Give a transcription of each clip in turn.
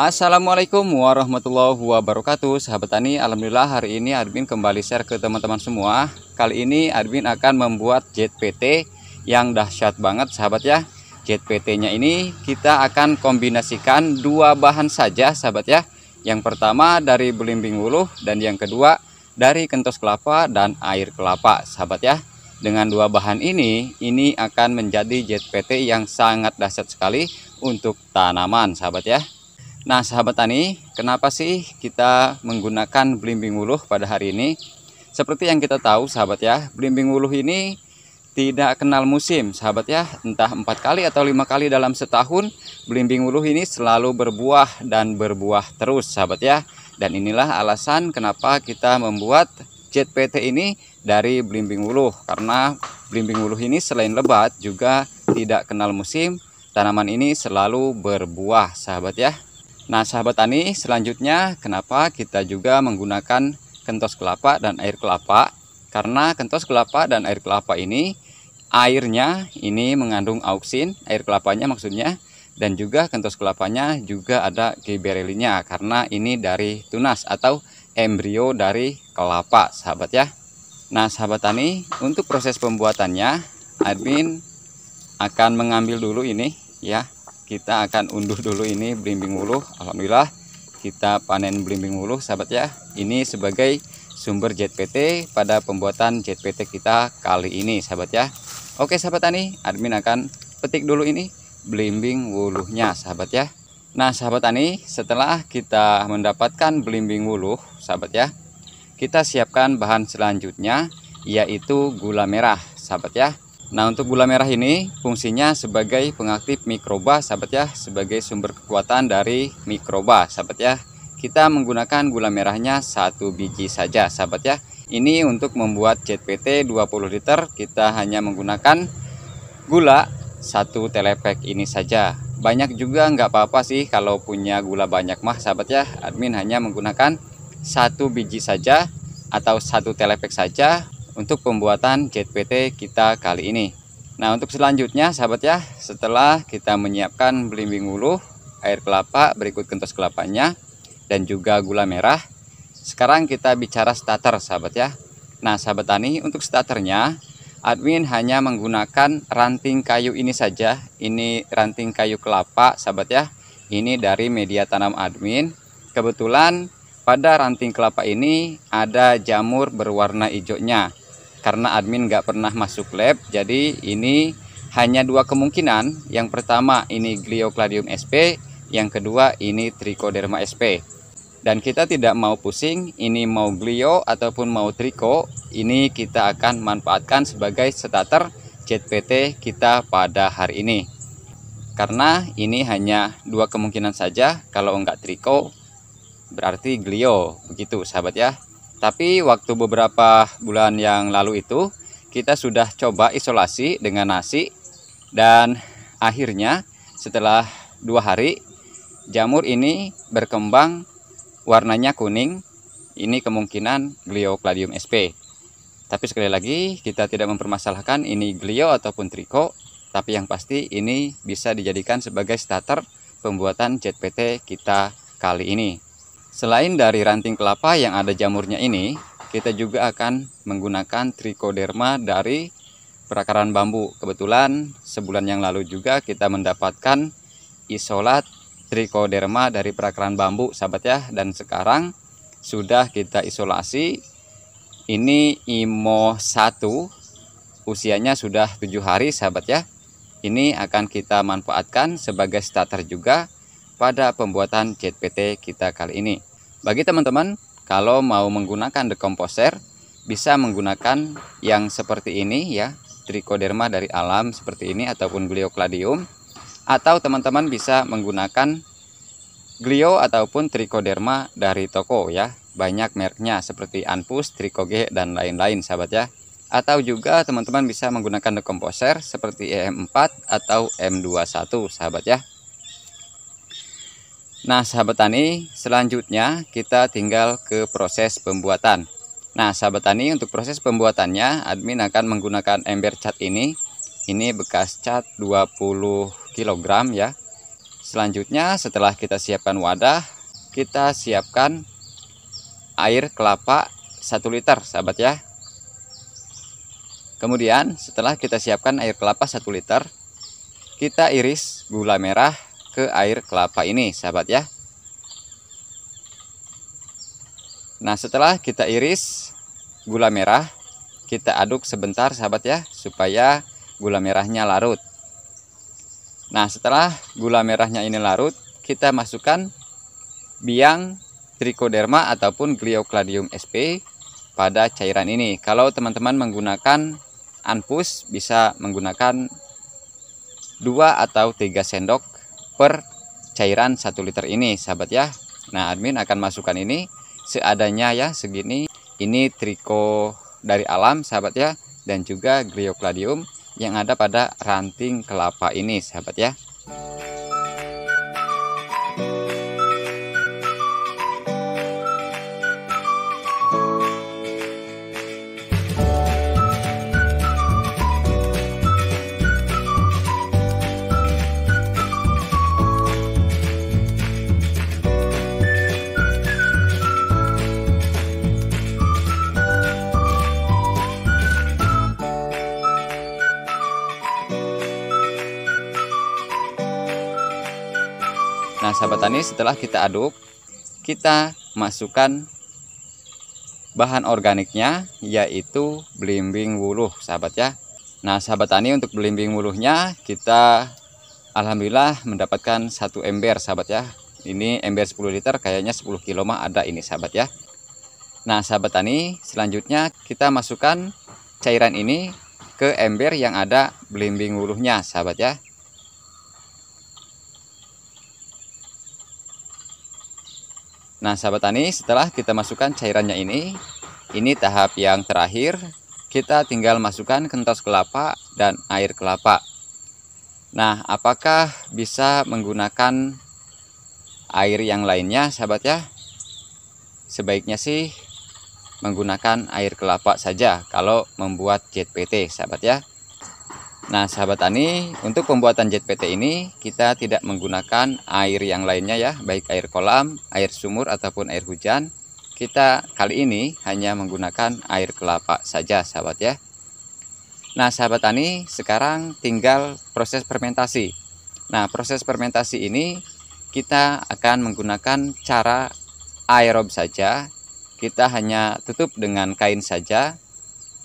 Assalamualaikum warahmatullahi wabarakatuh Sahabat Tani, Alhamdulillah hari ini admin kembali share ke teman-teman semua Kali ini admin akan membuat JPT yang dahsyat banget sahabat ya JPT-nya ini kita akan kombinasikan dua bahan saja sahabat ya Yang pertama dari belimbing wuluh dan yang kedua dari kentos kelapa dan air kelapa sahabat ya dengan dua bahan ini, ini akan menjadi JPT yang sangat dahsyat sekali untuk tanaman, sahabat ya. Nah sahabat tani, kenapa sih kita menggunakan belimbing wuluh pada hari ini? Seperti yang kita tahu sahabat ya, belimbing wuluh ini tidak kenal musim sahabat ya. Entah empat kali atau lima kali dalam setahun, belimbing wuluh ini selalu berbuah dan berbuah terus sahabat ya. Dan inilah alasan kenapa kita membuat JPT ini dari belimbing wuluh. Karena belimbing wuluh ini selain lebat juga tidak kenal musim, tanaman ini selalu berbuah sahabat ya. Nah sahabat tani selanjutnya kenapa kita juga menggunakan kentos kelapa dan air kelapa karena kentos kelapa dan air kelapa ini airnya ini mengandung auksin air kelapanya maksudnya dan juga kentos kelapanya juga ada giberelinya karena ini dari tunas atau embrio dari kelapa sahabat ya Nah sahabat tani untuk proses pembuatannya admin akan mengambil dulu ini ya kita akan unduh dulu ini belimbing wuluh Alhamdulillah kita panen belimbing wuluh sahabat ya ini sebagai sumber JPT pada pembuatan JPT kita kali ini sahabat ya Oke sahabat tani admin akan petik dulu ini belimbing wuluhnya sahabat ya Nah sahabat tani setelah kita mendapatkan belimbing wuluh sahabat ya kita siapkan bahan selanjutnya yaitu gula merah sahabat ya Nah untuk gula merah ini fungsinya sebagai pengaktif mikroba sahabat ya sebagai sumber kekuatan dari mikroba sahabat ya kita menggunakan gula merahnya satu biji saja sahabat ya ini untuk membuat JPT 20 liter kita hanya menggunakan gula satu telepek ini saja banyak juga nggak apa-apa sih kalau punya gula banyak mah sahabat ya admin hanya menggunakan satu biji saja atau satu telepek saja untuk pembuatan JPT kita kali ini. Nah, untuk selanjutnya sahabat ya, setelah kita menyiapkan belimbing ulu, air kelapa, berikut kentos kelapanya dan juga gula merah. Sekarang kita bicara starter sahabat ya. Nah, sahabat tani, untuk starternya admin hanya menggunakan ranting kayu ini saja. Ini ranting kayu kelapa sahabat ya. Ini dari media tanam admin. Kebetulan pada ranting kelapa ini ada jamur berwarna hijaunya karena admin nggak pernah masuk lab jadi ini hanya dua kemungkinan yang pertama ini Gliocladium sp yang kedua ini Trichoderma sp dan kita tidak mau pusing ini mau glio ataupun mau triko ini kita akan manfaatkan sebagai starter JPT kita pada hari ini karena ini hanya dua kemungkinan saja kalau enggak triko berarti glio begitu sahabat ya tapi waktu beberapa bulan yang lalu itu kita sudah coba isolasi dengan nasi dan akhirnya setelah dua hari jamur ini berkembang warnanya kuning ini kemungkinan cladium sp tapi sekali lagi kita tidak mempermasalahkan ini glio ataupun triko tapi yang pasti ini bisa dijadikan sebagai starter pembuatan JPT kita kali ini Selain dari ranting kelapa yang ada jamurnya ini, kita juga akan menggunakan trichoderma dari perakaran bambu. Kebetulan sebulan yang lalu juga kita mendapatkan isolat trichoderma dari perakaran bambu, sahabat ya. Dan sekarang sudah kita isolasi. Ini IMO 1 usianya sudah tujuh hari, sahabat ya. Ini akan kita manfaatkan sebagai starter juga pada pembuatan CPT kita kali ini. Bagi teman-teman, kalau mau menggunakan dekomposer, bisa menggunakan yang seperti ini ya, trichoderma dari alam seperti ini ataupun gliocladium atau teman-teman bisa menggunakan glio ataupun trichoderma dari toko ya. Banyak mereknya seperti Anpus, Tricoge dan lain-lain sahabat ya. Atau juga teman-teman bisa menggunakan dekomposer seperti e EM4 atau M21 sahabat ya. Nah sahabat tani selanjutnya kita tinggal ke proses pembuatan Nah sahabat tani untuk proses pembuatannya admin akan menggunakan ember cat ini Ini bekas cat 20 kg ya Selanjutnya setelah kita siapkan wadah Kita siapkan air kelapa 1 liter sahabat ya Kemudian setelah kita siapkan air kelapa 1 liter Kita iris gula merah ke air kelapa ini, sahabat ya. Nah, setelah kita iris gula merah, kita aduk sebentar sahabat ya, supaya gula merahnya larut. Nah, setelah gula merahnya ini larut, kita masukkan biang trichoderma ataupun gliocladium sp pada cairan ini. Kalau teman-teman menggunakan anpus, bisa menggunakan dua atau tiga sendok per cairan 1 liter ini sahabat ya nah admin akan masukkan ini seadanya ya segini ini triko dari alam sahabat ya dan juga griokladium yang ada pada ranting kelapa ini sahabat ya sahabat tani setelah kita aduk kita masukkan bahan organiknya yaitu belimbing wuluh sahabat ya nah sahabat tani untuk belimbing wuluhnya kita Alhamdulillah mendapatkan satu ember sahabat ya ini ember 10 liter kayaknya 10 kilo mah ada ini sahabat ya nah sahabat tani selanjutnya kita masukkan cairan ini ke ember yang ada belimbing wuluhnya sahabat ya Nah sahabat tani setelah kita masukkan cairannya ini Ini tahap yang terakhir Kita tinggal masukkan kentos kelapa dan air kelapa Nah apakah bisa menggunakan air yang lainnya sahabat ya Sebaiknya sih menggunakan air kelapa saja kalau membuat JPT sahabat ya Nah sahabat Tani untuk pembuatan JPT ini kita tidak menggunakan air yang lainnya ya baik air kolam, air sumur ataupun air hujan kita kali ini hanya menggunakan air kelapa saja sahabat ya Nah sahabat Tani sekarang tinggal proses fermentasi Nah proses fermentasi ini kita akan menggunakan cara aerob saja kita hanya tutup dengan kain saja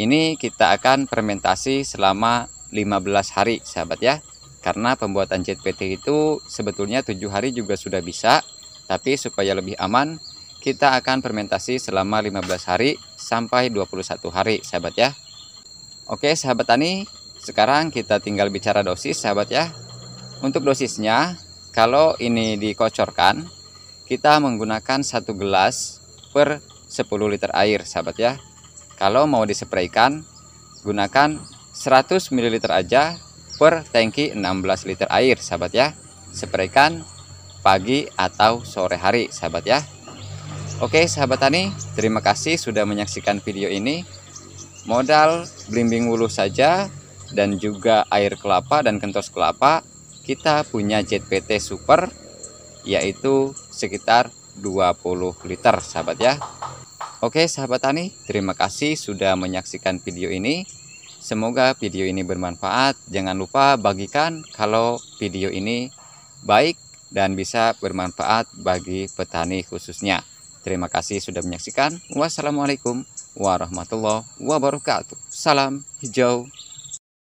ini kita akan fermentasi selama 15 hari sahabat ya karena pembuatan JPT itu sebetulnya tujuh hari juga sudah bisa tapi supaya lebih aman kita akan fermentasi selama 15 hari sampai 21 hari sahabat ya Oke sahabat tani sekarang kita tinggal bicara dosis sahabat ya untuk dosisnya kalau ini dikocorkan kita menggunakan satu gelas per 10 liter air sahabat ya kalau mau disepraikan gunakan 100 ml aja per tangki 16 liter air sahabat ya spraykan pagi atau sore hari sahabat ya oke sahabat tani terima kasih sudah menyaksikan video ini modal belimbing wulu saja dan juga air kelapa dan kentos kelapa kita punya JPT super yaitu sekitar 20 liter sahabat ya Oke sahabat tani terima kasih sudah menyaksikan video ini Semoga video ini bermanfaat. Jangan lupa bagikan kalau video ini baik dan bisa bermanfaat bagi petani khususnya. Terima kasih sudah menyaksikan. Wassalamualaikum warahmatullahi wabarakatuh. Salam hijau.